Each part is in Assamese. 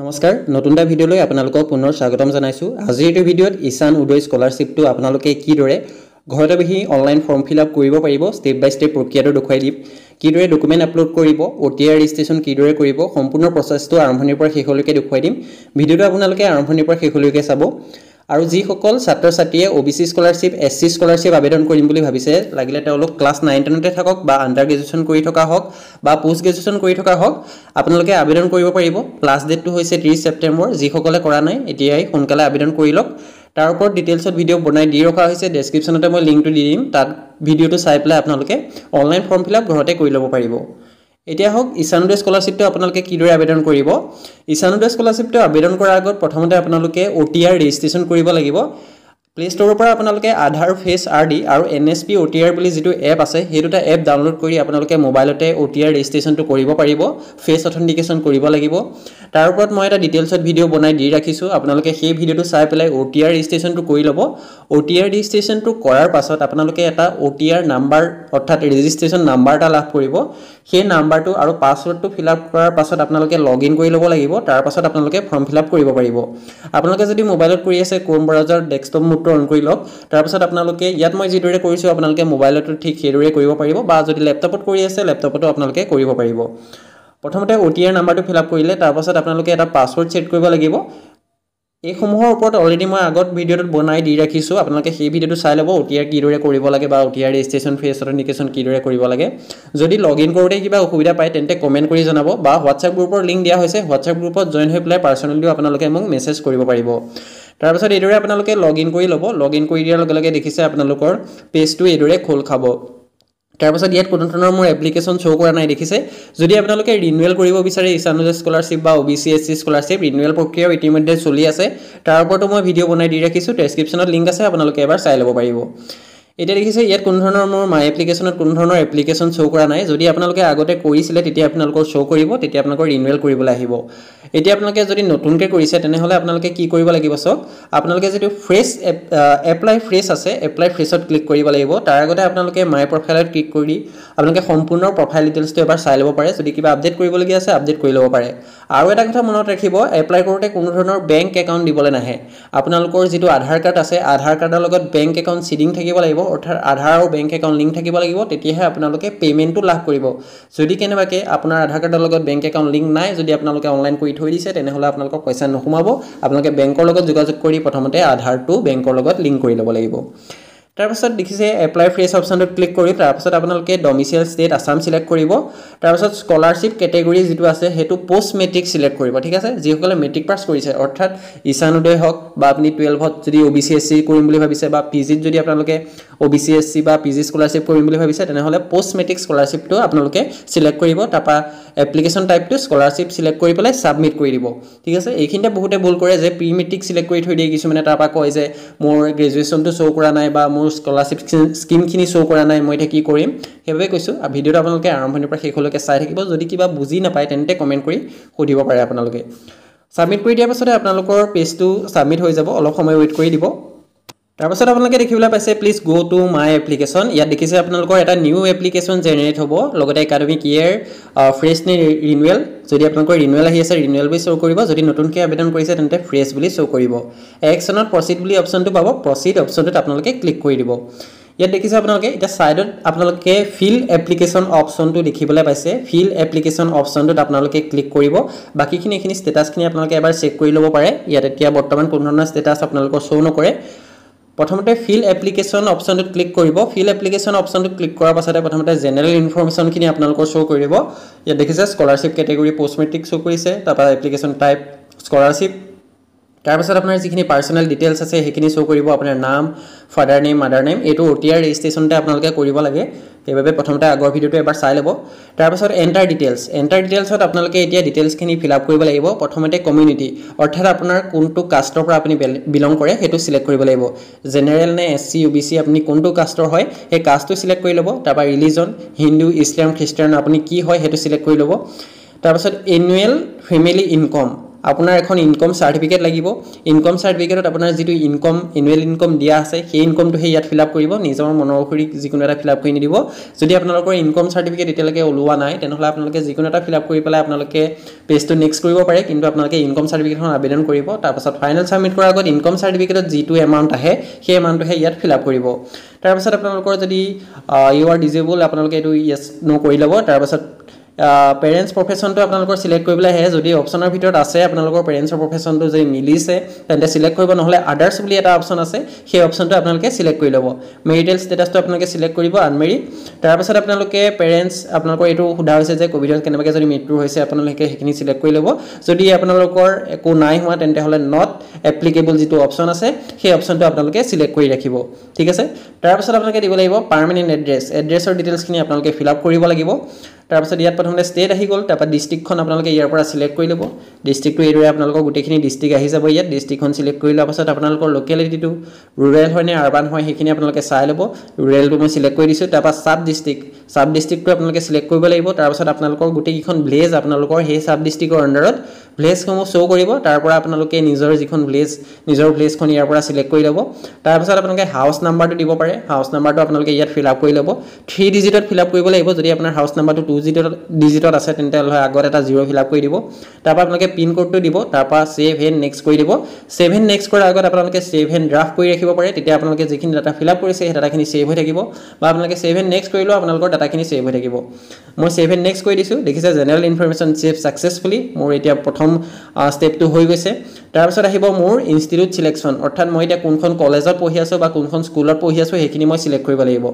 নমস্কাৰ নতুন এটা ভিডিঅ'লৈ আপোনালোকক পুনৰ স্বাগতম জনাইছোঁ আজিৰ এইটো ভিডিঅ'ত ঈশান উদয় স্কলাৰশ্বিপটো আপোনালোকে কিদৰে ঘৰতে বহি অনলাইন ফৰ্ম ফিল আপ কৰিব পাৰিব ষ্টেপ বাই ষ্টেপ প্ৰক্ৰিয়াটো দেখুৱাই দিম কিদৰে ডকুমেণ্ট আপলোড কৰিব অ' টি আৰ ৰেজিষ্ট্ৰেশ্যন কিদৰে কৰিব সম্পূৰ্ণ প্ৰচেছটো আৰম্ভণিৰ পৰা শেষলৈকে দেখুৱাই দিম ভিডিঅ'টো আপোনালোকে আৰম্ভণিৰ পৰা শেষলৈকে চাব আৰু যিসকল ছাত্ৰ ছাত্ৰীয়ে O' B C scholarship S C scholarship আবেদন কৰিম বুলি ভাবিছে লাগিলে তেওঁলোক ক্লাছ নাইন টেনতে থাকক বা আণ্ডাৰ গ্ৰেজুৱেশ্যন কৰি থকা হওক বা পষ্ট গ্ৰেজুৱেশ্যন কৰি থকা হওক আপোনালোকে আবেদন কৰিব পাৰিব লাষ্ট ডেটটো হৈছে ত্ৰিছ ছেপ্টেম্বৰ যিসকলে কৰা নাই এতিয়াই সোনকালে আবেদন কৰি লওক তাৰ ওপৰত ডিটেইলছত ভিডিঅ' বনাই দি ৰখা হৈছে ডেছক্ৰিপশ্যনতে মই লিংকটো দি দিম তাত ভিডিঅ'টো চাই পেলাই আপোনালোকে অনলাইন ফৰ্ম ফিল আপ ঘৰতে কৰি ল'ব পাৰিব এতিয়া হওক ইছানুদে স্কলাৰশ্বিপটো আপোনালোকে কিদৰে আবেদন কৰিব ইছানুদে স্কলাৰশ্বিপটো আবেদন কৰাৰ আগত প্ৰথমতে আপোনালোকে অ' টি আৰ ৰেজিষ্ট্ৰেশ্যন কৰিব লাগিব প্লে ষ্ট'ৰৰ পৰা আপোনালোকে আধাৰ ফেচ আৰ ডি আৰু N S P O' T R বুলি যিটো এপ আছে সেই দুটা এপ ডাউনলোড কৰি আপোনালোকে মোবাইলতে অ' টি আৰ ৰেজিষ্ট্ৰেশ্যনটো কৰিব পাৰিব ফেচ অথেণ্টিকেশ্যন কৰিব লাগিব তাৰ ওপৰত মই এটা ডিটেইলছত ভিডিঅ' বনাই দি ৰাখিছোঁ আপোনালোকে সেই ভিডিঅ'টো চাই পেলাই অ' টি আৰ ৰেজিষ্ট্ৰেশ্যনটো কৰি ল'ব অ' টি আৰ ৰেজিষ্ট্ৰেশ্যনটো কৰাৰ পাছত আপোনালোকে এটা অ' টি আৰ নাম্বাৰ অৰ্থাৎ ৰেজিষ্ট্ৰেশ্যন নাম্বাৰ এটা লাভ কৰিব সেই নাম্বাৰটো আৰু পাছৱৰ্ডটো ফিল আপ কৰাৰ পাছত আপোনালোকে লগ ইন কৰি ল'ব লাগিব তাৰপাছত আপোনালোকে ফৰ্ম ফিল আপ কৰিব পাৰিব আপোনালোকে যদি মোবাইলত কৰি আছে ক্ৰম ব্ৰাউজাৰ ডেস্কটপ মোডটো অন কৰি লওক তাৰপাছত আপোনালোকে ইয়াত মই যিদৰে কৰিছোঁ আপোনালোকে মোবাইলতো ঠিক সেইদৰে কৰিব পাৰিব বা যদি লেপটপত কৰি আছে লেপটপতো আপোনালোকে কৰিব পাৰিব প্ৰথমতে অ' টি আৰ নাম্বাৰটো ফিল আপ কৰিলে তাৰপাছত আপোনালোকে এটা পাছৱৰ্ড ছেট কৰিব লাগিব এইসমূহৰ ওপৰত অলৰেডি মই আগত ভিডিঅ'টোত বনাই দি ৰাখিছোঁ আপোনালোকে সেই ভিডিঅ'টো চাই ল'ব অতিয়াৰ কিদৰে কৰিব লাগে বা অতিয়াৰ ৰেজিষ্ট্ৰেশ্যন ফেচ অথেনিকেশ্যন কিদৰে কৰিব লাগে যদি লগ ইন কৰোঁতে কিবা অসুবিধা পায় তেন্তে কমেণ্ট কৰি জনাব বা হোৱাটছআপ গ্ৰুপৰ লিংক দিয়া হৈছে হোৱাটছএপ গ্ৰুপত জইন হৈ পেলাই পাৰ্চনেলিও আপোনালোকে মোক মেছেজ কৰিব পাৰিব তাৰপিছত এইদৰে আপোনালোকে লগ ইন কৰি ল'ব লগ ইন কৰি দিয়াৰ লগে লগে দেখিছে আপোনালোকৰ পেজটো এইদৰে খোল খাব তাৰপাছত ইয়াত কোনো ধৰণৰ মোৰ এপ্লিকেশ্যন শ্ব' কৰা নাই দেখিছে যদি আপোনালোকে ৰিনিউৱেল কৰিব বিচাৰে ইছানুজা স্কলাৰশ্বিপ বা O' B C S C scholarship renewal প্ৰক্ৰিয়াও ইতিমধ্যে চলি আছে তাৰ ওপৰতো মই ভিডিঅ' বনাই দি ৰাখিছোঁ ডেছক্ৰিপশ্যনত লিংক আছে আপোনালোকে এবাৰ চাই ল'ব পাৰিব এতিয়া দেখিছে ইয়াত কোনো ধৰণৰ মোৰ মাই এপ্লিকেশ্যনত কোনো ধৰণৰ এপ্লিকেশ্যন শ্ব' কৰা নাই যদি আপোনালোকে আগতে কৰিছিলে তেতিয়া আপোনালোকৰ শ্ব' কৰিব তেতিয়া আপোনালোকৰ ইনৱেল কৰিবলৈ আহিব এতিয়া আপোনালোকে যদি নতুনকৈ কৰিছে তেনেহ'লে আপোনালোকে কি কৰিব লাগিব চাওক আপোনালোকে যিটো ফ্ৰেছ এপ্লাই ফ্ৰেছ আছে এপ্লাই ফ্ৰেছত ক্লিক কৰিব লাগিব তাৰ আগতে আপোনালোকে মাই প্ৰফাইলত ক্লিক কৰি আপোনালোকে সম্পূৰ্ণ প্ৰফাইল ডিটেইলছটো এবাৰ চাই ল'ব পাৰে যদি কিবা আপডেট কৰিবলগীয়া আছে আপডেট কৰি ল'ব পাৰে আৰু এটা কথা মনত ৰাখিব এপ্লাই কৰোঁতে কোনো ধৰণৰ বেংক একাউণ্ট দিবলৈ নাহে আপোনালোকৰ যিটো আধাৰ কাৰ্ড আছে আধাৰ কাৰ্ডৰ লগত বেংক একাউণ্ট চিডিং থাকিব লাগিব অৰ্থাৎ আধাৰ আৰু বেংক একাউণ্ট লিংক থাকিব লাগিব তেতিয়াহে আপোনালোকে পে'মেণ্টটো লাভ কৰিব যদি কেনেবাকৈ আপোনাৰ আধাৰ কাৰ্ডৰ লগত বেংক একাউণ্ট লিংক নাই যদি আপোনালোকে অনলাইন কৰি থৈ দিছে তেনেহ'লে আপোনালোকৰ পইচা নোসোমাব আপোনালোকে বেংকৰ লগত যোগাযোগ কৰি প্ৰথমতে আধাৰটো বেংকৰ লগত লিংক কৰি ল'ব লাগিব তাৰপিছত দেখিছে এপ্লাই ফ্ৰেছ অপশ্যনটোত ক্লিক কৰি তাৰপিছত আপোনালোকে ডমিচিয়েল ষ্টেট আছাম ছিলেক্ট কৰিব তাৰপিছত স্কলাৰশ্বিপ কেটেগৰী যিটো আছে সেইটো পষ্ট মেট্ৰিক ছিলেক্ট কৰিব ঠিক আছে যিসকলে মেট্ৰিক পাছ কৰিছে অৰ্থাৎ উদয় হওক বা আপুনি টুৱেলভত যদি O' B C S C কৰিম বুলি ভাবিছে বা পি জিত যদি আপোনালোকে O' B C S C বা পি জি স্কলাৰশ্বিপ কৰিম বুলি ভাবিছে তেনেহ'লে পষ্ট মেট্ৰিক স্কলাৰশ্বিপটো আপোনালোকে ছিলেক্ট কৰিব তাৰপৰা এপ্লিকেশ্যন টাইপটো স্কলাৰশ্বিপ ছিলেক্ট কৰি পেলাই ছাবমিট কৰি দিব ঠিক আছে এইখিনিতে বহুতে ভুল কৰে যে প্ৰি মেট্ৰিক ছিলেক্ট কৰি থৈ দিয়ে কিছুমানে তাৰপৰা কয় যে মোৰ গ্ৰেজুৱেশ্যনটো শ্ব' কৰা নাই বা মোৰ স্কলাৰশ্বিপ স্কীমখিনি শ্ব' কৰা নাই মই এতিয়া কি কৰিম সেইবাবে কৈছোঁ আৰু ভিডিঅ'টো আপোনালোকে আৰম্ভণিৰ পৰা শেষলৈকে চাই থাকিব যদি কিবা বুজি নাপায় তেন্তে কমেণ্ট কৰি সুধিব পাৰে আপোনালোকে ছাবমিট কৰি দিয়াৰ পাছতে আপোনালোকৰ পেজটো ছাবমিট হৈ যাব অলপ সময় ৱেইট কৰি দিব তাৰপাছত আপোনালোকে দেখিবলৈ পাইছে প্লিজ গ' টু মাই এপ্লিকেশ্যন ইয়াত দেখিছে আপোনালোকৰ এটা নিউ এপ্লিকেশ্যন জেনেৰেট হ'ব লগতে একাডেমিক ইয়েৰ ফ্ৰেছ নে ৰিনুৱেল যদি আপোনালোকৰ ৰিনুৱেল আহি আছে ৰিনুৱেল বুলি শ্ব' কৰিব যদি নতুনকৈ আবেদন কৰিছে তেন্তে ফ্ৰেছ বুলি শ্ব' কৰিব একশ্যনত প্ৰচিড বুলি অপশ্যনটো পাব প্ৰচিড অপশ্যনটোত আপোনালোকে ক্লিক কৰি দিব ইয়াত দেখিছে আপোনালোকে এতিয়া ছাইডত আপোনালোকে ফিল এপ্লিকেশ্যন অপশ্যনটো দেখিবলৈ পাইছে ফিল এপ্লিকেশ্যন অপশ্যনটোত আপোনালোকে ক্লিক কৰিব বাকীখিনি এইখিনি ষ্টেটাছখিনি আপোনালোকে এবাৰ চেক কৰি ল'ব পাৰে ইয়াত এতিয়া বৰ্তমান কোনো ধৰণৰ ষ্টেটাছ আপোনালোকৰ শ্ব' নকৰে প্ৰথমতে ফিল এপ্লিকেশ্যন অপশ্যনটোত ক্লিক কৰিব ফিল এপ্লিকেশ্যন অপশ্যনটোত ক্লিক কৰাৰ পাছতে প্ৰথমতে জেনেৰেল ইনফৰ্মেশ্যনখিনি আপোনালোকৰ শ্ব' কৰিব ইয়াত দেখিছে scholarship category post matric show' কৰিছে তাৰপৰা এপ্লিকেশ্যন টাইপ স্কলাৰশ্বিপ তাৰপিছত আপোনাৰ যিখিনি পাৰ্চনেল ডিটেইলছ আছে সেইখিনি শ্ব' কৰিব আপোনাৰ নাম ফাদাৰ নেম মাদাৰ নেম এইটো অ' টি আৰ ৰেজিষ্ট্ৰেশ্যনতে আপোনালোকে কৰিব লাগে সেইবাবে প্ৰথমতে আগৰ ভিডিঅ'টো এবাৰ চাই ল'ব তাৰপাছত এণ্টাৰ ডিটেইলছ এণ্টাৰ ডিটেইলছত আপোনালোকে এতিয়া ডিটেইলছখিনি ফিল আপ কৰিব লাগিব প্ৰথমতে কমিউনিটি অৰ্থাৎ আপোনাৰ কোনটো কাষ্টৰ পৰা আপুনি বিলং কৰে সেইটো চিলেক্ট কৰিব লাগিব জেনেৰেল নে S C U B C আপুনি কোনটো কাষ্টৰ হয় সেই কাষ্টটো চিলেক্ট কৰি ল'ব তাৰপৰা ৰিলিজন হিন্দু ইছলাম খ্ৰীষ্টান আপুনি কি হয় সেইটো চিলেক্ট কৰি ল'ব তাৰপাছত এনুৱেল ফেমিলি ইনকম আপোনাৰ এখন ইনকম চাৰ্টিফিকেট লাগিব ইনকম চাৰ্টিফিকেটত আপোনাৰ যিটো ইনকম এনুৱেল ইনকম দিয়া আছে সেই ইনকমটোহে ইয়াত ফিল আপ কৰিব নিজৰ মনৰ অসুৰি যিকোনো এটা ফিলআপ কৰি নিদিব যদি আপোনালোকৰ ইনকম চাৰ্টিফিকেট এতিয়ালৈকে ওলোৱা নাই তেনেহ'লে আপোনালোকে যিকোনো এটা ফিল আপ কৰি পেলাই আপোনালোকে পেজটো নেক্সট কৰিব পাৰে কিন্তু আপোনালোকে ইনকম চাৰ্টিফিকেটখন আবেদন কৰিব তাৰপাছত ফাইনেল ছাবমিট কৰাৰ আগত ইনকম চাৰ্টিফিকেটত যিটো এমাউণ্ট আহে সেই এমাউণ্টটোহে ইয়াত ফিল আপ কৰিব তাৰপাছত আপোনালোকৰ যদি ইউ আৰ ডিজেবল আপোনালোকে এইটো য়েছ ন' কৰি ল'ব তাৰপাছত পেৰেণ্টছ প্ৰফেশ্যনটো আপোনালোকৰ ছিলেক্ট কৰি পেলাইহে যদি অপশ্যনৰ ভিতৰত আছে আপোনালোকৰ পেৰেণ্টছৰ প্ৰফেশ্যনটো যদি মিলিছে তেন্তে ছিলেক্ট কৰিব নহ'লে আদাৰ্ছ বুলি এটা অপশ্যন আছে সেই অপশ্যনটো আপোনালোকে ছিলেক্ট কৰি ল'ব মেৰিটেল ষ্টেটাছটো আপোনালোকে ছিলেক্ট কৰিব আনমেৰিড তাৰপাছত আপোনালোকে পেৰেণ্টছ আপোনালোকৰ এইটো সোধা হৈছে যে ক'ভিডত কেনেবাকৈ যদি মৃত্যু হৈছে আপোনালোকে সেইখিনি ছিলেক্ট কৰি ল'ব যদি আপোনালোকৰ একো নাই হোৱা তেন্তেহ'লে নট এপ্লিকেবল যিটো অপশ্যন আছে সেই অপশ্যনটো আপোনালোকে ছিলেক্ট কৰি ৰাখিব ঠিক আছে তাৰপাছত আপোনালোকে দিব লাগিব পাৰ্মানেণ্ট এড্ৰেছ এড্ৰেছৰ ডিটেইলছখিনি আপোনালোকে ফিল আপ কৰিব লাগিব তাৰপিছত ইয়াত প্ৰথমতে ষ্টেট আহি গ'ল তাৰপৰা ডিষ্ট্ৰিক্টখন আপোনালোকে ইয়াৰ পৰা চিলেক্ট কৰি ল'ব ডিষ্ট্ৰিক্টটো এইদৰে আপোনালোকৰ গোটেইখিনি ডিষ্ট্ৰিক্ট আহি যাব ইয়াত ডিষ্ট্ৰিক্টখন চিলেক্ট কৰি লোৱাৰ পাছত আপোনালোকৰ লোকেলিটিটো ৰুৰেল হয় নে আৰ্বান হয় সেইখিনি আপোনালোকে চাই ল'ব ৰুৰেলটো মই চিলেক্ট কৰি দিছোঁ তাৰপৰা চাব ডিষ্ট্ৰিক্ট ছাব ডিষ্ট্ৰিক্টটো আপোনালোকে চিলেক্ট কৰিব লাগিব তাৰপাছত আপোনালোকৰ গোটেইকেইখন ভিলেজ আপোনালোকৰ সেই চাব ডিষ্ট্ৰিক্টৰ আণ্ডাৰত ভিলেজসমূহ শ্ব' কৰিব তাৰপৰা আপোনালোকে নিজৰ যিখন ভিলেজ নিজৰ ভিলেজখন ইয়াৰ পৰা চিলেক্ট কৰি ল'ব তাৰপাছত আপোনালোকে হাউচ নাম্বাৰটো দিব পাৰে হাউচ নাম্বাৰটো আপোনালোকে ইয়াত ফিল আপ কৰি ল'ব থ্ৰী ডিজিটত ফিল আপ কৰিব লাগিব যদি আপোনাৰ হাউচ নাম্বাৰটো টু ডিজিটত ডিজিটত আছে তেন্তে আগত এটা জিৰ' ফিল আপ কৰি দিব তাৰপৰা আপোনালোকে পিন কোডটো দিব তাৰপৰা ছেভ হেণ্ড নেক্সট কৰি দিব ছেভ হেণ্ড নেক্সট কৰাৰ আগত আপোনালোকে ছেভ হেণ্ড ড্ৰাফ্ট কৰি ৰাখিব পাৰে তেতিয়া আপোনালোকে যিখিনি ডাটা ফিল আপ কৰিছে সেই ডাটাখিনি ছেভ হৈ থাকিব বা আপোনালোকে ছেভ হেণ্ড নেক্সট কৰিলেও আপোনালোকৰ ডাটাখিনি ছেভ হৈ থাকিব মই ছেভ হেণ্ড নেক্সট কৰি দিছোঁ দেখিছে জেনেৰেল ইনফৰমেশ্যন ছেভ ছাকচেছফুলি মোৰ এতিয়া প্ৰথম ষ্টেপটো হৈ গৈছে তাৰপিছত আহিব মোৰ ইনষ্টিটিউট ছিলেকশ্যন অৰ্থাৎ মই এতিয়া কোনখন কলেজত পঢ়ি আছোঁ বা কোনখন স্কুলত পঢ়ি আছোঁ সেইখিনি মই ছিলেক্ট কৰিব লাগিব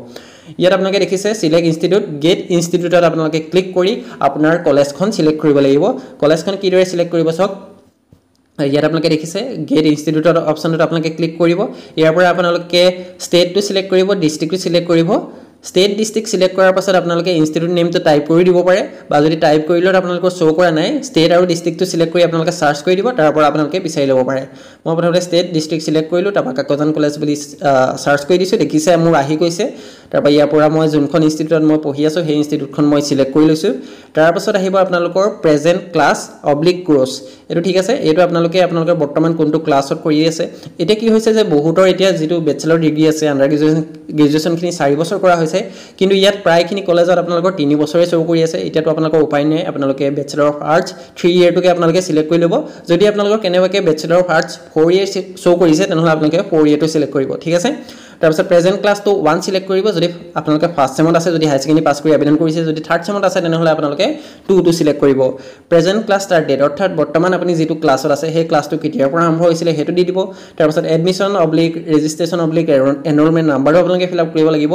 ইয়াত আপোনালোকে দেখিছে ছিলেক্ট ইনষ্টিটিউট গেট ইনষ্টিটিউটত আপোনালোকে আপোনালোকে ক্লিক কৰি আপোনাৰ কলেজখন ছিলেক্ট কৰিব লাগিব কলেজখন কিদৰে ছিলেক্ট কৰিব চাওক ইয়াত আপোনালোকে দেখিছে গেট ইনষ্টিটিউটৰ অপশ্যনটোত আপোনালোকে ক্লিক কৰিব ইয়াৰ পৰা আপোনালোকে ষ্টেটটো ছিলেক্ট কৰিব ডিষ্ট্ৰিক্টটো ছিলেক্ট কৰিব ষ্টেট ডিষ্ট্ৰিক্ট ছিলেক্ট কৰাৰ পাছত আপোনালোকে ইনষ্টিটিউট নেমটো টাইপ কৰি দিব পাৰে বা যদি টাইপ কৰি লৈ আপোনালোকৰ শ্ব' কৰা নাই ষ্টেট আৰু ডিষ্ট্ৰিক্টটো ছিলেক্ট কৰি আপোনালোকে ছাৰ্চ কৰি দিব তাৰ পৰা আপোনালোকে বিচাৰি ল'ব পাৰে মই প্ৰথমতে ষ্টেট ডিষ্ট্ৰিক্ট ছিলেক্ট কৰিলোঁ তাৰপৰা কাকজান কলেজ বুলি ছাৰ্চ কৰি দিছোঁ দেখিছে মোৰ আহি গৈছে তাৰপৰা ইয়াৰ পৰা মই যোনখন ইনষ্টিটিউটত মই পঢ়ি আছোঁ সেই ইনষ্টিটিউটখন মই ছিলেক্ট কৰি লৈছোঁ তাৰপাছত আহিব আপোনালোকৰ প্ৰেজেণ্ট ক্লাছ অব্লিক ক্ৰছ এইটো ঠিক আছে এইটো আপোনালোকে আপোনালোকে বৰ্তমান কোনটো ক্লাছত কৰি আছে এতিয়া কি হৈছে যে বহুতৰ এতিয়া যিটো বেচেলৰ ডিগ্ৰী আছে আণ্ডাৰ গ্ৰেজুৱেশ্যন গ্ৰেজুৱেশ্যনখিনি চাৰি বছৰ কৰা হৈছে আছে কিন্তু ইয়াত প্ৰায়খিনি কলেজত আপোনালোকৰ তিনি বছৰে শ্ব' কৰি আছে এতিয়াতো আপোনালোকৰ উপায় নাই আপোনালোকে বেচেলৰ অফ আৰ্টছ থ্ৰী ইয়েৰটোকে আপোনালোকে চিলেক্ট কৰি ল'ব যদি আপোনালোকৰ কেনেবাকৈ bachelor of arts four year show' কৰিছে তেনেহ'লে আপোনালোকে ফ'ৰ ইয়েৰটো চিলেক্ট কৰিব ঠিক আছে তাৰপিছত প্ৰেজেণ্ট ক্লাছটো ওৱান চিলেক্ট কৰিব যদি আপোনালোকে ফাৰ্ষ্ট চেমত আছে যদি হাই ছেকেণ্ডেৰী পাছ কৰি আবেদন কৰিছে যদি থাৰ্ড চেমত আছে তেনেহ'লে আপোনালোকে টু টুটো চিলেক্ট কৰিব প্ৰেজেণ্ট ক্লাছ ষ্টাৰ্ট ডেট অৰ্থাৎ বৰ্তমান আপুনি যিটো ক্লাছত আছে সেই ক্লাছটো কেতিয়াৰ পৰা আৰম্ভ হৈছিলে সেইটো দি দিব তাৰপিছত admission oblique registration oblique enrolment নাম্বাৰো আপোনালোকে ফিল আপ কৰিব লাগিব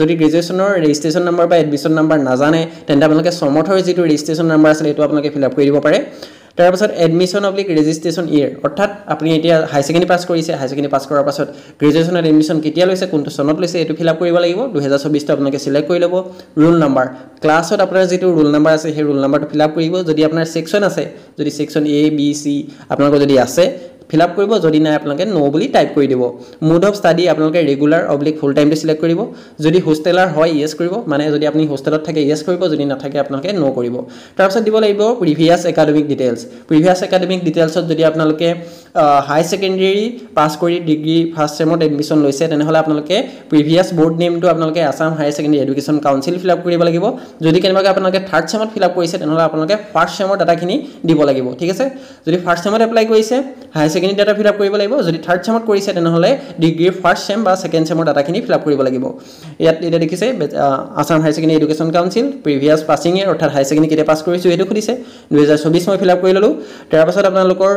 যদি গ্ৰেজুৱেশ্যনৰ ৰেজিষ্ট্ৰেশ্যন নাম্বাৰ বা এডমিশ্যন নাম্বাৰ নাজানে তেন্তে আপোনালোকে চমৰ্থৰ যিটো ৰেজিষ্ট্ৰেশ্যন নাম্বাৰ আছিলে সেইটো আপোনালোকে ফিল আপ কৰি দিব পাৰে তাৰপাছত এডমিশ্যন অব্লিক ৰেজিষ্ট্ৰেশ্যন ইয়েৰ অৰ্থাৎ আপুনি এতিয়া হাই ছেকেণ্ডেৰী পাছ কৰিছে হাই ছেকেণ্ডেৰী পাছ কৰাৰ পাছত গ্ৰেজুৱেশ্যনত এডমিশ্যন কেতিয়া লৈছে কোনটো চনত লৈছে এইটো ফিল আপ কৰিব লাগিব দুহেজাৰ চৌবিছটো আপোনালোকে চিলেক্ট কৰি ল'ব ৰোল নাম্বাৰ ক্লাছত আপোনাৰ যিটো ৰোল নাম্বাৰ আছে সেই ৰোল নাম্বাৰটো ফিল আপ কৰিব যদি আপোনাৰ ছেকশ্যন আছে যদি ছেকশ্যন এ বি চি আপোনালোকৰ যদি আছে ফিলআপ কৰিব যদি নাই আপোনালোকে ন' বুলি টাইপ কৰি দিব মুড অফ ষ্টাডি আপোনালোকে ৰেগুলাৰ অব্লিক ফুল টাইমটো ছিলেক্ট কৰিব যদি হোষ্টেলাৰ হয় ইয়েছ কৰিব মানে যদি আপুনি হোষ্টেলত থাকে ইয়েছ কৰিব যদি নাথাকে আপোনালোকে ন' কৰিব তাৰপিছত দিব লাগিব previous academic details previous academic ডিটেইলছত যদি আপোনালোকে হাই ছেকেণ্ডেৰী পাছ কৰি ডিগ্ৰী ফাৰ্ষ্ট ছেমত এডমিশ্যন লৈছে তেনেহ'লে আপোনালোকে প্ৰিভিয়াছ বৰ্ড নেমটো আপোনালোকে Assam high secondary education council fill up কৰিব লাগিব যদি কেনেবাকৈ আপোনালোকে থাৰ্ড ছেমত ফিলআপ কৰিছে তেনেহ'লে আপোনালোকে ফাৰ্ষ্ট ছেমৰ ডাটাখিনি দিব লাগিব ঠিক আছে যদি ফাৰ্ষ্ট ছেমত এপ্লাই কৰিছে হাই ছেকেণ্ড ডাটা ফিলআপ কৰিব লাগিব যদি থাৰ্ড চেমত কৰিছে তেনেহ'লে ডিগ্ৰীৰ ফাৰ্ষ্ট চেম বা ছেকেণ্ড চেমৰ ডাটাখিনি ফিলআপ কৰিব লাগিব ইয়াত এতিয়া দেখিছে Assam higher secondary education council previous passing year অৰ্থাৎ হায়াৰ ছেকেণ্ডেৰী কেতিয়া পাছ কৰিছোঁ সেইটো সুধিছে দুহেজাৰ চৌবিছ মই ফিলআপ কৰি ল'লোঁ তাৰ পাছত আপোনালোকৰ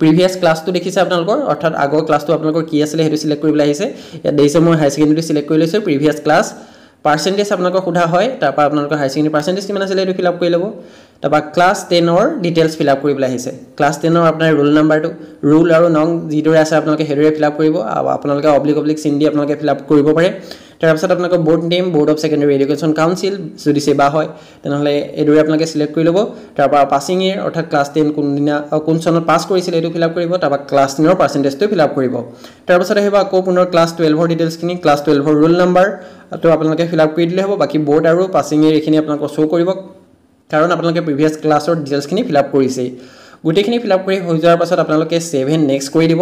প্ৰিভিয়াছ ক্লাছটো দেখিছে আপোনালোকৰ অৰ্থাৎ আগৰ ক্লাছটো আপোনালোকৰ কি আছিলে সেইটো ছিলেক্ট কৰিবলৈ আহিছে ইয়াত দেখিছে মই হায়াৰ ছেকেণ্ডেৰীটো ছিলেক্ট কৰি লৈছোঁ প্ৰিভিয়াছ ক্লাছ পাৰ্চেণ্টেজ আপোনালোকৰ সোধা হয় তাৰপৰা আপোনালোকৰ হায়াৰ ছেকেণ্ডেৰী পাৰ্চেণ্টেজ কিমান আছিলে সেইটো ফিলআপ কৰি ল'ব তাৰপৰা ক্লাছ টেনৰ ডিটেইলছ ফিল আপ কৰিবলৈ আহিছে ক্লাছ টেনৰ আপোনাৰ ৰোল নাম্বাৰটো ৰোল আৰু নং যিদৰে আছে আপোনালোকে সেইদৰে ফিল আপ কৰিব আৰু আপোনালোকে অব্লিক অব্লিক চিন দি আপোনালোকে ফিল আপ কৰিব পাৰে তাৰপিছত আপোনালোকৰ board name board of secondary education council যদি চেবা হয় তেনেহ'লে এইদৰে আপোনালোকে চিলেক্ট কৰি ল'ব তাৰপৰা পাছিং ইয়েৰ অৰ্থাৎ ক্লাছ টেন কোনদিনা কোন চনত পাছ কৰিছিলে এইটো ফিল আপ কৰিব তাৰপৰা ক্লাছ টেনৰ পাৰ্চেণ্টেজটো ফিল আপ কৰিব তাৰপিছত আহিব আকৌ পুনৰ ক্লাছ টুৱেলভৰ ডিটেইলছখিনি ক্লাছ টুৱেলভৰ ৰোল নাম্বাৰটো আপোনালোকে ফিল আপ কৰি দিলে হ'ব বাকী বৰ্ড আৰু পাছিং ইয়েৰ এইখিনি আপোনালোকৰ শ্ব' কৰিব কাৰণ আপোনালোকে প্ৰিভিয়াছ ক্লাছৰ ডিটেইলছখিনি ফিল আপ কৰিছেই গোটেইখিনি ফিল আপ কৰি হৈ যোৱাৰ পাছত আপোনালোকে ছেভেন নেক্সট কৰি দিব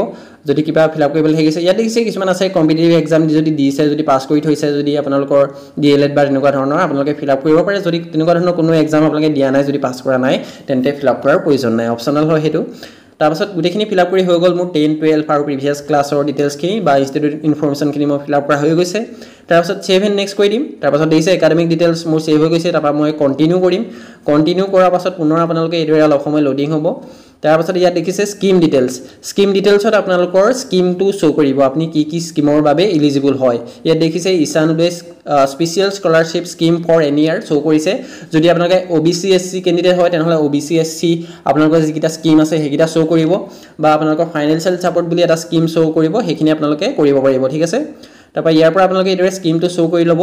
যদি কিবা ফিল আপ কৰিবলৈ শিকিছে ইয়াত দেখিছে কিছুমান আছে কম্পিটিটিভ এক্সাম যদি দিছে যদি পাছ কৰি থৈছে যদি আপোনালোকৰ ডি এল এড বা তেনেকুৱা ধৰণৰ আপোনালোকে ফিল আপ কৰিব পাৰে যদি তেনেকুৱা ধৰণৰ কোনো এক্সাম আপোনালোকে দিয়া নাই যদি পাছ কৰা নাই তেন্তে ফিল আপ কৰাৰ প্ৰয়োজন নাই অপচনেল হয় সেইটো তাৰপাছত গোটেইখিনি ফিল আপ কৰি হৈ গ'ল মোৰ টেন টুৱেলভ আৰু প্ৰিভিয়াছ ক্লাছৰ ডিটেইলছখিনি বা ইনষ্টিটিউট ইনফৰ্মেশ্যনখিনি মই ফিল আপ কৰা হৈ গৈছে তাৰপাছত ছেভেন নেক্সট কৰি দিম তাৰপাছত দেখিছে একাডেমিক ডিটেইলছ মোৰ ছেভ হৈ গৈছে তাৰপৰা মই কণ্টিনিউ কৰিম কণ্টিনিউ কৰাৰ পাছত পুনৰ আপোনালোকে এইদৰে অলপ সময় লোডিং হ'ব তাৰপাছত ইয়াত দেখিছে স্কিম ডিটেইলছ স্কিম ডিটেইলছত আপোনালোকৰ স্কিমটো শ্ব' কৰিব আপুনি কি কি স্কিমৰ বাবে ইলিজিবল হয় ইয়াত দেখিছে ঈশান বেছ special scholarship scheme for any year show' কৰিছে যদি আপোনালোকে O' B C S C candidate হয় তেনেহ'লে O' B C S C আপোনালোকৰ যিকেইটা স্কিম আছে সেইকেইটা শ্ব' কৰিব বা আপোনালোকৰ ফাইনেন্সিয়েল ছাপৰ্ট বুলি এটা স্কিম শ্ব' কৰিব সেইখিনি আপোনালোকে কৰিব পাৰিব ঠিক আছে তাৰপৰা ইয়াৰ পৰা আপোনালোকে এইদৰে স্কিমটো শ্ব' কৰি ল'ব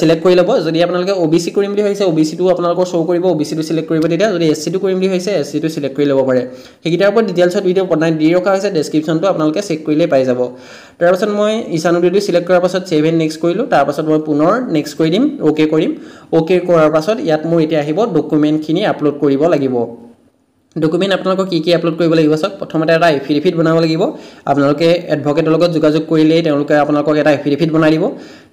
চিলেক্ট কৰি ল'ব যদি আপোনালোকে অ' বি চি কৰিম বুলি ভাবিছে অ' বি চিটো আপোনালোকৰ শ্ব' কৰিব অ' বি চিটো চিলেক্ট কৰিব তেতিয়া যদি এছ চিটো কৰিম বুলি ভাবিছে এছ চিটো চিলেক্ট কৰি ল'ব পাৰে সেইকেইটাৰ ওপৰত ডিটেইলছত ভিডিঅ' বনাই দি ৰখা হৈছে ডেছক্ৰিপশ্যনটো আপোনালোকে চেক কৰিলেই পাই যাব তাৰপাছত মই ইছানুদ্দিটো চিলেক্ট কৰাৰ পাছত ছেভ এণ্ড নেক্সট কৰিলোঁ তাৰপাছত মই পুনৰ নেক্সট কৰি দিম অ'কে কৰিম অ'কে কৰাৰ পাছত ইয়াত মোৰ এতিয়া আহিব ডকুমেণ্টখিনি আপলোড কৰিব লাগিব ডকুমেণ্ট আপোনালোকক কি কি আপলোড কৰিব লাগিব চাওক প্ৰথমতে এটা এফিডেফিট বনাব লাগিব আপোনালোকে এডভকেটৰ লগত যোগাযোগ কৰিলেই তেওঁলোকে আপোনালোকক এটা এফিডেফিট বনাই দিব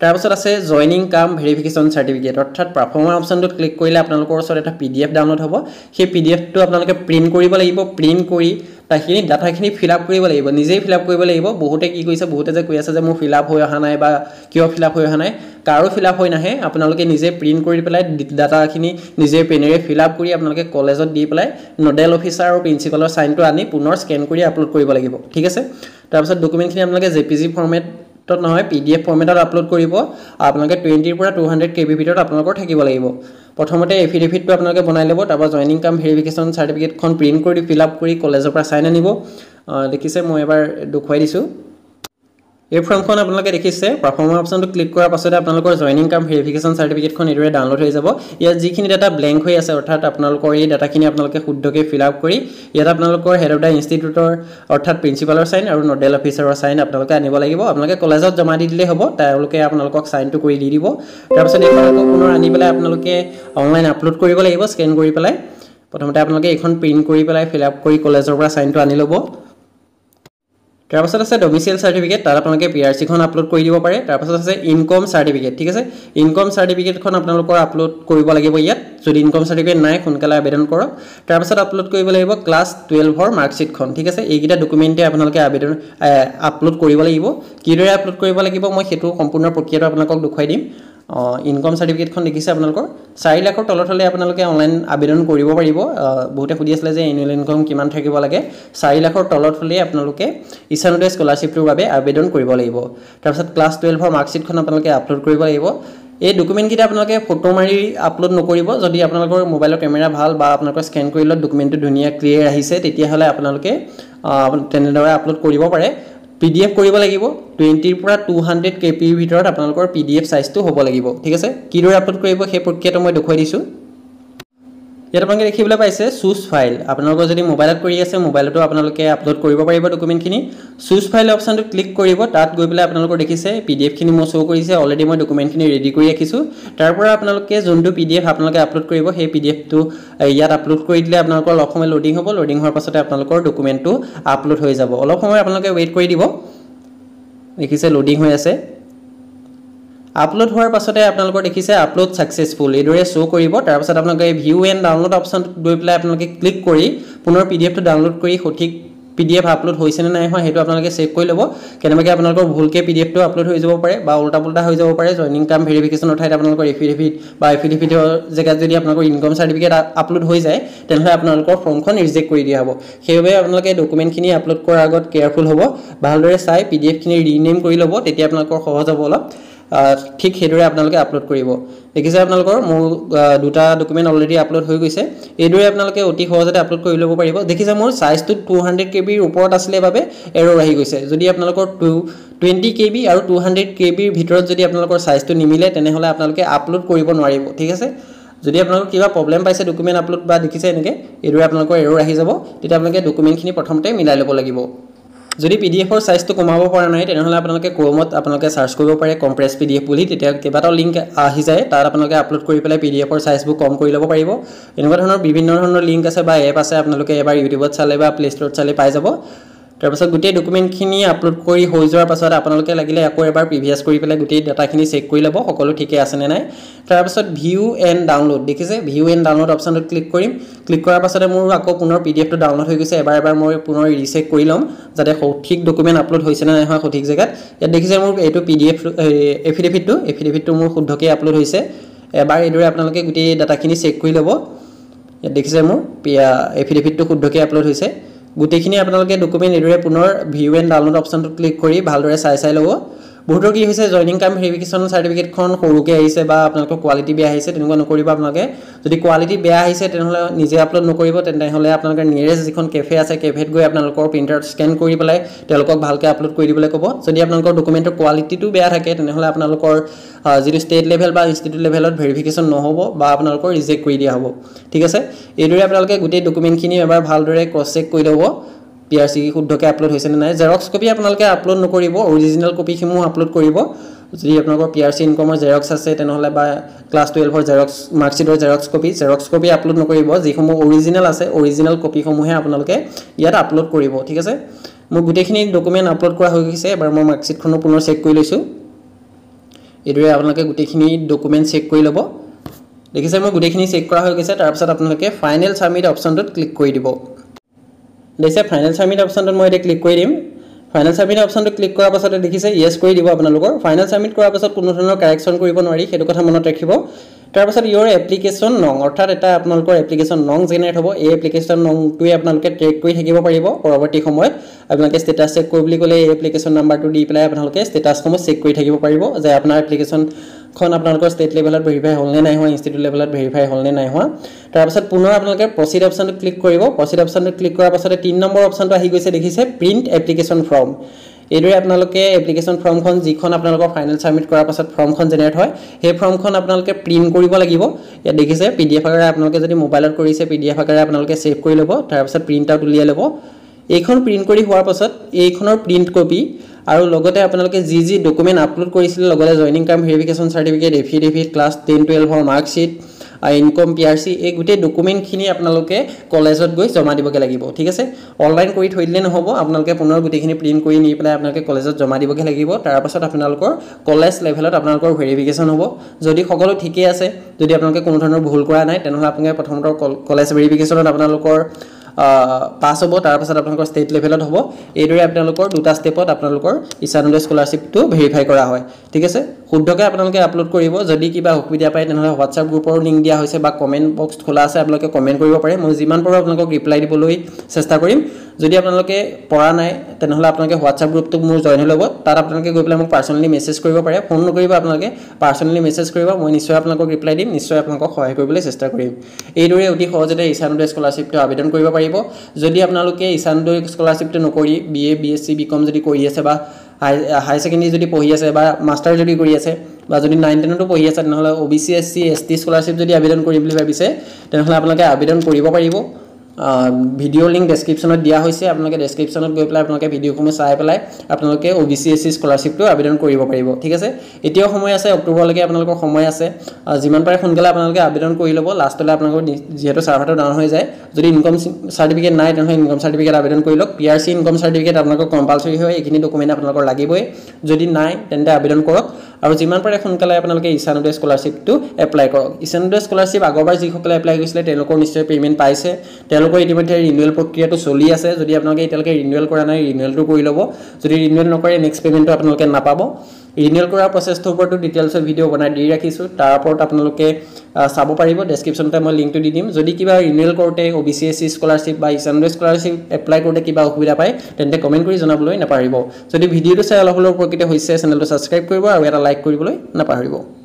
তাৰপিছত আছে জইনিং কাম ভেৰিফিকেশ্যন চাৰ্টিফিকেট অৰ্থাৎ পাৰফৰ্মাৰ অপশ্যনটোত ক্লিক কৰিলে আপোনালোকৰ ওচৰত এটা পি ডি এফ ডাউনলোড হ'ব সেই পি ডি এফটো আপোনালোকে প্ৰিণ্ট কৰিব লাগিব প্ৰিণ্ট কৰি সেইখিনি ডাটাখিনি ফিল আপ কৰিব লাগিব নিজেই ফিল আপ কৰিব লাগিব বহুতে কি কৰিছে বহুতে যে কৈ আছে যে মোৰ ফিল আপ হৈ অহা নাই বা কিয় ফিল আপ হৈ অহা নাই কাৰো ফিল আপ হৈ নাহে আপোনালোকে নিজে প্ৰিণ্ট কৰি পেলাই ডাটাখিনি নিজে পেনেৰে ফিল আপ কৰি আপোনালোকে কলেজত দি পেলাই নডেল অফিচাৰ আৰু প্ৰিঞ্চিপালৰ চাইনটো আনি পুনৰ স্কেন কৰি আপলোড কৰিব লাগিব ঠিক আছে তাৰপিছত ডকুমেণ্টখিনি আপোনালোকে জে পি জি ফৰ্মেট ক্ষেত্ৰত নহয় পি ডি এফ ফৰ্মেটত আপলোড কৰিব আপোনালোকে টুৱেণ্টিৰ পৰা টু হাণ্ড্ৰেড কে বি ভিতৰত আপোনালোকৰ থাকিব লাগিব প্ৰথমতে এফিডেভিটটো আপোনালোকে বনাই ল'ব তাৰপৰা জইনিং কাম ভেৰিফিকেশ্যন চাৰ্টিফিকেটখন প্ৰিণ্ট কৰি ফিল আপ কৰি কলেজৰ পৰা চাইন আনিব দেখিছে মই এবাৰ দেখুৱাই দিছোঁ এই ফৰ্মখন আপোনালোকে দেখিছে পাৰফৰ্মাৰ অপশ্যনটো ক্লিক কৰাৰ পাছতে আপোনালোকৰ জইনিং কাম ভেৰিফিকেশ্যন চাৰ্টিফিকেটখন এইদৰে ডাউনলোড হৈ যাব ইয়াত যিখিনি ডাটা ব্লেংক হৈ আছে অৰ্থাৎ আপোনালোকৰ এই ডাটাখিনি আপোনালোকে শুদ্ধকৈ ফিল আপ কৰি ইয়াত আপোনালোকৰ হেড অফ দ্য ইনষ্টিটিউটৰ অৰ্থাৎ প্ৰিঞ্চিপালৰ চাইন আৰু নডেল অফিচাৰৰ চাইন আপোনালোকে আনিব লাগিব আপোনালোকে কলেজত জমা দি দিলেই হ'ব তেওঁলোকে আপোনালোকক চাইনটো কৰি দি দিব তাৰপিছত এইখন পুনৰ আনি পেলাই আপোনালোকে অনলাইন আপলোড কৰিব লাগিব স্কেন কৰি পেলাই প্ৰথমতে আপোনালোকে এইখন প্ৰিণ্ট কৰি পেলাই ফিল আপ কৰি কলেজৰ পৰা চাইনটো আনি ল'ব তাৰপাছত আছে ডমিচিয়েল চাৰ্টিফিকেট তাত আপোনালোকে পি আৰ চিখন আপলোড কৰি দিব পাৰে তাৰপাছত আছে ইনকম চাৰ্টিফিকেট ঠিক আছে ইনকম চাৰ্টিফিকেটখন আপোনালোকৰ আপলোড কৰিব লাগিব ইয়াত যদি ইনকম চাৰ্টিফিকেট নাই সোনকালে আবেদন কৰক তাৰপাছত আপলোড কৰিব লাগিব ক্লাছ টুৱেলভৰ মাৰ্কশ্বিটখন ঠিক আছে এইকেইটা ডকুমেণ্টে আপোনালোকে আবেদন আপলোড কৰিব লাগিব কিদৰে আপলোড কৰিব লাগিব মই সেইটো সম্পূৰ্ণ প্ৰক্ৰিয়াটো আপোনালোকক দেখুৱাই দিম ইনকম চাৰ্টিফিকেটখন দেখিছে আপোনালোকৰ চাৰি লাখৰ তলত হ'লে আপোনালোকে অনলাইন আবেদন কৰিব পাৰিব বহুতে সুধি আছিলে যে এনুৱেল ইনকম কিমান থাকিব লাগে চাৰি লাখৰ তলত হ'লে আপোনালোকে ঈশানুদয় স্কলাৰশ্বিপটোৰ বাবে আবেদন কৰিব লাগিব তাৰপিছত ক্লাছ টুৱেলভৰ মাৰ্কশ্বিটখন আপোনালোকে আপলোড কৰিব লাগিব এই ডকুমেণ্টকেইটা আপোনালোকে ফটো মাৰি আপলোড নকৰিব যদি আপোনালোকৰ মোবাইলৰ কেমেৰা ভাল বা আপোনালোকৰ স্কেন কৰি কৰিলে ডকুমেণ্টটো ধুনীয়া ক্লিয়াৰ আহিছে তেতিয়াহ'লে আপোনালোকে তেনেদৰে আপলোড কৰিব পাৰে পি ডি এফ কৰিব লাগিব টুৱেণ্টিৰ পৰা টু হাণ্ড্ৰেড কে পিৰ ভিতৰত আপোনালোকৰ পি ডি এফ চাইজটো হ'ব লাগিব ঠিক আছে কিদৰে আপলোড কৰিব সেই প্ৰক্ৰিয়াটো মই দেখুৱাই দিছোঁ ইয়াত আপোনালোকে দেখিবলৈ পাইছে চুজ ফাইল আপোনালোকৰ যদি মোবাইলত কৰি আছে মোবাইলতো আপোনালোকে আপলোড কৰিব পাৰিব ডকুমেণ্টখিনি চুজ ফাইল অপশ্যনটো ক্লিক কৰিব তাত গৈ পেলাই আপোনালোকৰ দেখিছে পি ডি এফখিনি মই শ্ব' কৰিছে অলৰেডি মই ডকুমেণ্টখিনি ৰেডি কৰি ৰাখিছোঁ তাৰ পৰা আপোনালোকে যোনটো পি ডি এফ আপোনালোকে আপলোড কৰিব সেই পি ডি এফটো ইয়াত আপলোড কৰি দিলে আপোনালোকৰ অলপ সময় লোডিং হ'ব লোডিং হোৱাৰ পাছতে আপোনালোকৰ ডকুমেণ্টটো আপলোড হৈ যাব অলপ সময় আপোনালোকে ৱেইট কৰি দিব দেখিছে লোডিং হৈ আছে আপলোড হোৱাৰ পাছতে আপোনালোকৰ দেখিছে আপলোড ছাকচেছফুল এইদৰে শ্ব' কৰিব তাৰপাছত আপোনালোকে ভিউ এণ্ড ডাউনলোড অপশ্যন গৈ পেলাই আপোনালোকে ক্লিক কৰি পুনৰ পি ডি এফটো ডাউনলোড কৰি সঠিক পি ডি এফ আপলোড হৈছেনে নাই হয় সেইটো আপোনালোকে চেক কৰি ল'ব কেনেবাকৈ আপোনালোকৰ ভুলকৈ পি ডি এফটো আপলোড হৈ যাব পাৰে বা উল্টা পুল্টা হৈ যাব পাৰে জইনিং টাৰ্ম ভেৰিফিকেশ্যনৰ ঠাইত আপোনালোকৰ এফিডেভিট বা এফিডেভিটৰ জেগাত যদি আপোনালোকৰ ইনকম চাৰ্টিফিকেট আপলোড হৈ যায় তেনেহ'লে আপোনালোকৰ ফৰ্মখন ৰিজেক্ট কৰি দিয়া হ'ব সেইবাবে আপোনালোকে ডকুমেণ্টখিনি আপলোড কৰাৰ আগত কেয়াৰফুল হ'ব ভালদৰে চাই পি ডি এফখিনি ৰিনেম কৰি ল'ব তেতিয়া আপোনালোকৰ সহজ হ'ব অলপ ঠিক সেইদৰে আপোনালোকে আপলোড কৰিব দেখিছে আপোনালোকৰ মোৰ দুটা ডকুমেণ্ট অলৰেডি আপলোড হৈ গৈছে এইদৰে আপোনালোকে অতি সহজতে আপলোড কৰি ল'ব পাৰিব দেখিছে মোৰ চাইজটো টু হাণ্ড্ৰেড কে বিৰ ওপৰত আছিলে বাবে এৰ' আহি গৈছে যদি আপোনালোকৰ টু টুৱেণ্টি কে বি আৰু টু হাণ্ড্ৰেড কে বিৰ ভিতৰত যদি আপোনালোকৰ চাইজটো নিমিলে তেনেহ'লে আপোনালোকে আপলোড কৰিব নোৱাৰিব ঠিক আছে যদি আপোনালোকৰ কিবা প্ৰব্লেম পাইছে ডকুমেণ্ট আপলোড বা দেখিছে এনেকৈ এইদৰে আপোনালোকৰ এৰ' আহি যাব তেতিয়া আপোনালোকে ডকুমেণ্টখিনি প্ৰথমতে মিলাই ল'ব লাগিব যদি পি ডি এফৰ চাইজটো কমাব পৰা নাই তেনেহ'লে আপোনালোকে ক্ৰমত আপোনালোকে চাৰ্চ কৰিব পাৰে কম্প্ৰেছ পি ডি এফ বুলি তেতিয়া কেইবাটাও লিংক আহি যায় তাত আপোনালোকে আপলোড কৰি পেলাই পি ডি এফৰ চাইজবোৰ কম কৰি ল'ব পাৰিব এনেকুৱা ধৰণৰ বিভিন্ন ধৰণৰ লিংক আছে বা এপ আছে আপোনালোকে এবাৰ ইউটিউবত চালে বা প্লে ষ্ট'ৰত চালে পাই যাব তাৰপাছত গোটেই ডকুমেণ্টখিনি আপলোড কৰি হৈ যোৱাৰ পাছত আপোনালোকে লাগিলে আকৌ এবাৰ ভি প্ৰিভিয়াছ কৰি পেলাই গোটেই ডাটাখিনি চেক কৰি ল'ব সকলো ঠিকে আছেনে নাই তাৰপাছত ভিউ এণ্ড ডাউনলোড দেখিছে ভিউ এণ্ড ডাউনলোড অপশ্যনটোত ক্লিক কৰিম ক্লিক কৰাৰ পাছতে মোৰ আকৌ পুনৰ পি ডি এফটো ডাউনলোড হৈ গৈছে এবাৰ এবাৰ মই পুনৰ ৰিচেক কৰি ল'ম যাতে সঠিক ডকুমেণ্ট আপলোড হৈছেনে নাই হয় সঠিক জেগাত ইয়াত দেখিছে মোৰ এইটো পি ডি এফ এফিডেভিটটো এফিডেভিটটো মোৰ শুদ্ধকৈ আপলোড হৈছে এবাৰ এইদৰে আপোনালোকে গোটেই ডাটাখিনি চেক কৰি ল'ব ইয়াত দেখিছে মোৰ এফিডেভিটটো শুদ্ধকৈ আপলোড হৈছে গোটেইখিনি আপোনালোকে ডকুমেণ্ট এইদৰে পুনৰ ভিউ এণ্ড ডাউনলোড অপশ্যনটোত ক্লিক কৰি ভালদৰে চাই চাই ল'ব বহুতৰ কি হৈছে জইনিং টাইম ভেৰিফিকেশ্যন চাৰ্টিফিকেটখন সৰুকৈ আহিছে বা আপোনালোকৰ কোৱালিটি বেয়া আহিছে তেনেকুৱা নকৰিব আপোনালোকে যদি কোৱালিটি বেয়া আহিছে তেনেহ'লে নিজে আপলোড নকৰিব তেনেহ'লে আপোনালোকে নিয়েৰেষ্ট যিখন কেফে আছে কেফেত গৈ আপোনালোকৰ প্ৰিণ্টাৰত স্কেন কৰি পেলাই তেওঁলোকক ভালকৈ আপলোড কৰি দিবলৈ ক'ব যদি আপোনালোকৰ ডকুমেণ্টৰ কোৱালিটিটো বেয়া থাকে তেনেহ'লে আপোনালোকৰ যিটো ষ্টেট লেভেল বা ইনষ্টিটিউট লেভেলত ভেৰিফিকেশ্যন নহ'ব বা আপোনালোকৰ ৰিজেক্ট কৰি দিয়া হ'ব ঠিক আছে এইদৰে আপোনালোকে গোটেই ডকুমেণ্টখিনি এবাৰ ভালদৰে ক্ৰছ চেক কৰি ল'ব পি আৰ চি শুদ্ধকৈ আপলোড হৈছেনে নাই জেৰক্স কপি আপোনালোকে আপলোড নকৰিব অৰিজিনেল কপিসমূহ আপলোড কৰিব যদি আপোনালোকৰ পি আৰ চি ইনকমৰ জেৰক্স আছে তেনেহ'লে বা ক্লাছ টুৱেলভৰ জেৰক্স মাৰ্কশ্বিটৰ xerox copy xerox copy upload নকৰিব যিসমূহ অৰিজিনেল আছে অৰিজিনেল কপিসমূহে আপোনালোকে ইয়াত আপলোড কৰিব ঠিক আছে মোৰ গোটেইখিনি ডকুমেণ্ট আপলোড কৰা হৈ গৈছে এবাৰ মই মাৰ্কশ্বিটখনো পুনৰ চেক কৰি লৈছোঁ এইদৰে আপোনালোকে গোটেইখিনি ডকুমেণ্ট চেক কৰি ল'ব দেখিছে মই গোটেইখিনি চেক কৰা হৈ গৈছে তাৰপিছত আপোনালোকে ফাইনেল ছাবমিট অপশ্যনটোত ক্লিক কৰি দিব দেখিছে ফাইনেল চাবমিট অপশ্যনটোত মই এতিয়া ক্লিক কৰি দিম ফাইনেল চাবমিট অপশ্যনটো ক্লিক কৰাৰ পাছতে দেখিছে য়েছ কৰি দিব আপোনালোকৰ ফাইনেল চাবমিট কৰাৰ পাছত কোনো ধৰণৰ কাৰেকশ্যন কৰিব নোৱাৰি সেইটো কথা মনত ৰাখিব তাৰপিছত ইয়াৰ এপ্লিকেশ্যন নং অৰ্থাৎ এটা আপোনালোকৰ এপ্লিকেশ্যন নং জেনেৰেট হ'ব এই এপ্লিকেশ্যন নংটোৱে আপোনালোকে ট্ৰেক কৰি থাকিব পাৰিব পৰৱৰ্তী সময়ত আপোনালোকে ষ্টেটাছ চেক কৰোঁ বুলি ক'লে এই এপ্লিকেশ্যন নাম্বাৰটো দি পেলাই আপোনালোকে ষ্টেটাছসমূহ চেক কৰি থাকিব পাৰিব যে আপোনাৰ এপ্লিকেশ্যনখন আপোনালোকৰ ষ্টেট লেভেলত ভেৰিফাই হ'লনে নাই হোৱা ইনষ্টিটিউট লেভেলত ভেৰিফাই হ'লনে নাই হোৱা তাৰপিছত পুনৰ আপোনালোকে প্ৰচিড অপশ্যনটো ক্লিক কৰিব প্ৰচিড অপশ্যনটো ক্লিক কৰাৰ পাছতে তিনি নম্বৰ অপশ্যনটো আহি গৈছে দেখিছে প্ৰিণ্ট এপ্লিকেশ্যন ফৰ্ম এইদৰে আপোনালোকে এপ্লিকেশ্যন ফৰ্মখন যিখন আপোনালোকৰ ফাইনেল ছাবমিট কৰাৰ পাছত ফৰ্মখন জেনেৰেট হয় সেই ফৰ্মখন আপোনালোকে প্ৰিণ্ট কৰিব লাগিব ইয়াত দেখিছে পি ডি এফ আকাৰে আপোনালোকে যদি মোবাইলত কৰিছে পি ডি এফ আকাৰে আপোনালোকে ছেভ কৰি ল'ব তাৰপাছত প্ৰিণ্ট আউট উলিয়াই ল'ব এইখন প্ৰিণ্ট কৰি হোৱাৰ পাছত এইখনৰ প্ৰিণ্ট কপি আৰু লগতে আপোনালোকে যি যি ডকুমেণ্ট আপলোড কৰিছিলে লগতে joining cum verification certificate affidavit class ten টুৱেলভৰ marksheet income P R C এই গোটেই ডকুমেণ্টখিনি আপোনালোকে কলেজত গৈ জমা দিবগৈ লাগিব ঠিক আছে অনলাইন কৰি থৈ দিলে নহ'ব আপোনালোকে পুনৰ গোটেইখিনি প্ৰিণ্ট কৰি নি পেলাই আপোনালোকে কলেজত জমা দিবগৈ লাগিব তাৰপাছত আপোনালোকৰ কলেজ লেভেলত আপোনালোকৰ ভেৰিফিকেশ্যন হ'ব যদি সকলো ঠিকেই আছে যদি আপোনালোকে কোনো ধৰণৰ ভুল কৰা নাই তেনেহ'লে আপোনালোকে প্ৰথমতে কলেজ ভেৰিফিকেশ্যনত আপোনালোকৰ পাছ হ'ব তাৰপাছত আপোনালোকৰ ষ্টেট লেভেলত হ'ব এইদৰে আপোনালোকৰ দুটা ষ্টেপত আপোনালোকৰ ইছানুলে স্কলাৰশ্বিপটো ভেৰিফাই কৰা হয় ঠিক আছে শুদ্ধকৈ আপোনালোকে আপলোড কৰিব যদি কিবা অসুবিধা পায় তেনেহ'লে হোৱাটছআপ গ্ৰুপৰ লিংক দিয়া হৈছে বা কমেণ্ট বক্স খোলা আছে আপোনালোকে কমেণ্ট কৰিব পাৰে মই যিমান পাৰোঁ আপোনালোকক ৰিপ্লাই দিবলৈ চেষ্টা কৰিম যদি আপোনালোকে পৰা নাই তেনেহ'লে আপোনালোকে হোৱাটছআপ গ্ৰুপটো মোৰ জইন হৈ ল'ব তাত আপোনালোকে গৈ পেলাই মোক পাৰ্চনেলি মেছেজ কৰিব পাৰে ফোন নকৰিব আপোনালোকে পাৰ্চনেলি মেছেজ কৰিব মই নিশ্চয় আপোনালোকক ৰিপ্লাই দিম নিশ্চয় আপোনালোকক সহায় কৰিবলৈ চেষ্টা কৰিম এইদৰে অতি সহজতে ইছানুদৈ স্কলাৰশ্বিপটো আবেদন কৰিব পাৰিব যদি আপোনালোকে ইছানুদৈ স্কলাৰশ্বিপটো নকৰি B A B S C B com যদি কৰি আছে বা হাই হাই ছেকেণ্ডেৰী যদি পঢ়ি আছে বা মাষ্টাৰ যদি কৰি আছে বা যদি নাইন টেনতো পঢ়ি আছে তেনেহ'লে O' B C S C S T scholarship যদি আবেদন কৰিম বুলি ভাবিছে তেনেহ'লে আপোনালোকে আবেদন কৰিব পাৰিব ভিডিঅ' লিংক ডেছক্ৰিপশ্যনত দিয়া হৈছে আপোনালোকে ডেছক্ৰিপশ্যনত গৈ পেলাই আপোনালোকে ভিডিঅ'সমূহ চাই পেলাই আপোনালোকে O' B C S C স্কলাৰশ্বিপটো আবেদন কৰিব পাৰিব ঠিক আছে এতিয়াও সময় আছে অক্টোবৰলৈকে আপোনালোকৰ সময় আছে যিমান পাৰে সোনকালে আপোনালোকে আবেদন কৰি ল'ব লাষ্টলৈ আপোনালোকৰ যিহেতু ছাৰ্ভাৰটো ডাউন হৈ যায় যদি ইনকম চাৰ্টিফিকেট নাই তেনেহ'লে ইনকম চাৰ্টিফিকেট আবেদন কৰি লওক P R C income certificate আপোনালোকৰ কম্পালচৰি হয় এইখিনি ডকুমেণ্ট আপোনালোকৰ লাগিবই যদি নাই তেন্তে আবেদন কৰক আৰু যিমান পাৰে সোনকালে আপোনালোকে উদয় স্কলাৰশ্বিপটো এপ্লাই কৰক উদয় স্কলাৰশ্বিপ আগৰবাৰ যিসকলে এপ্লাই কৰিছিলে তেওঁলোকৰ নিশ্চয় পে'মেণ্ট পাইছে তেওঁলোকৰ ইতিমধ্যে ৰিনিউৱেল প্ৰক্ৰিয়াটো চলি আছে যদি আপোনালোকে এতিয়ালৈকে ৰিনিউৱেল কৰা নাই ৰিনুৱেলটো কৰি ল'ব যদি ৰিনুৱেল নকৰে নেক্সট পে'মেণ্টটো আপোনালোকে নাপাব ৰিনিউৱেল কৰাৰ প্ৰচেছটোৰ ওপৰতো ডিটেইলছৰ ভিডিঅ' বনাই দি ৰাখিছোঁ তাৰ ওপৰত আপোনালোকে চাব পাৰিব ডেছক্ৰিপশ্যনতে মই লিংকটো দি দিম যদি কিবা ৰিনিউৱেল কৰোঁতে O' B C S C scholarship বা ইচানডৈ স্কলাৰশ্বিপ এপ্লাই কৰোঁতে কিবা অসুবিধা পায় তেন্তে কমেণ্ট কৰি জনাবলৈ নাপাহৰিব যদি ভিডিঅ'টো চাই অলপ হ'লেও উপকৃত হৈছে চেনেলটো ছাবস্ক্ৰাইব কৰিব আৰু এটা লাইক কৰিবলৈ নাপাহৰিব